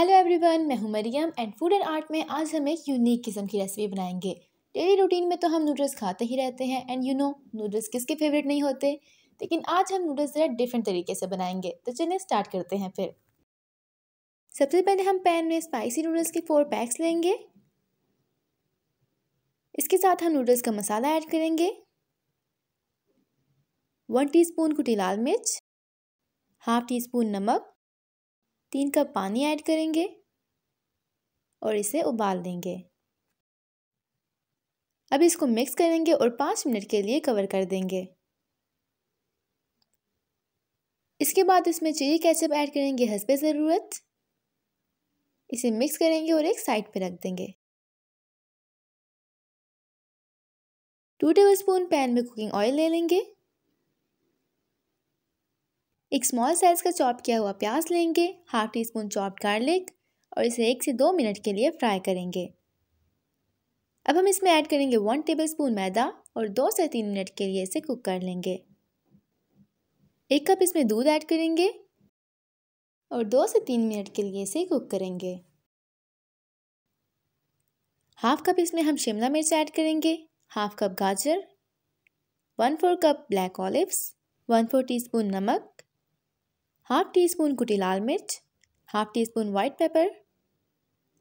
hello everyone मैं हूं Mariyam and food and art में आज हम एक यूनिक किस्म की रेसिपी बनाएंगे डेली रूटीन में तो हम नूडल्स खाते ही रहते हैं एंड यू नो नूडल्स किसके फेवरेट नहीं होते लेकिन आज हम नूडल्स ज़रा डिफरेंट तरीके से बनाएंगे तो चलिए स्टार्ट करते हैं फिर सबसे पहले हम पैन में स्पाइसी नूडल्स के फोर पैक्स लेंगे इसके साथ हम नूडल्स का मसाला ऐड करेंगे वन टी स्पून कुटी लाल मिर्च हाफ टी स्पून नमक तीन कप पानी ऐड करेंगे और इसे उबाल देंगे अब इसको मिक्स करेंगे और पाँच मिनट के लिए कवर कर देंगे इसके बाद इसमें चिली कैचअप ऐड करेंगे हंसबे ज़रूरत इसे मिक्स करेंगे और एक साइड पर रख देंगे टू टेबल स्पून पैन में कुकिंग ऑयल ले लेंगे एक स्मॉल साइज़ का चॉप किया हुआ प्याज लेंगे half teaspoon chop garlic और इसे एक से दो मिनट के लिए फ्राई करेंगे अब हम इसमें ऐड करेंगे वन टेबल स्पून मैदा और दो से तीन मिनट के लिए इसे कुक कर लेंगे एक कप इसमें दूध ऐड करेंगे और दो से तीन मिनट के लिए इसे कुक करेंगे हाफ कप इसमें हम शिमला मिर्च ऐड करेंगे हाफ कप गाजर one four cup black olives one four teaspoon नमक हाफ टी स्पून कुटी लाल मिर्च half teaspoon white pepper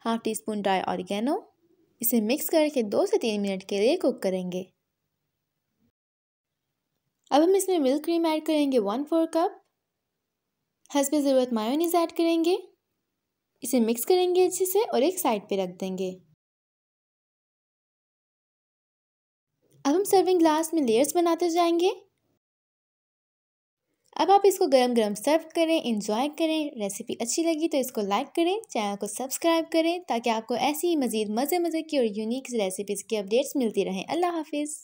half teaspoon dry oregano इसे मिक्स करके दो से तीन मिनट के लिए कुक करेंगे अब हम इसमें मिल्क क्रीम ऐड करेंगे वन फोर कप हंस ज़रूरत मायोनीज ऐड करेंगे इसे मिक्स करेंगे अच्छे से और एक साइड पे रख देंगे अब हम सर्विंग ग्लास में लेयर्स बनाते जाएंगे अब आप इसको गरम गरम सर्व करें इंजॉय करें रेसिपी अच्छी लगी तो इसको लाइक करें चैनल को सब्सक्राइब करें ताकि आपको ऐसी ही मज़ीद मज़े मज़े की और यूनिक रेसिपीज़ की अपडेट्स मिलती रहें अल्लाह हाफिज़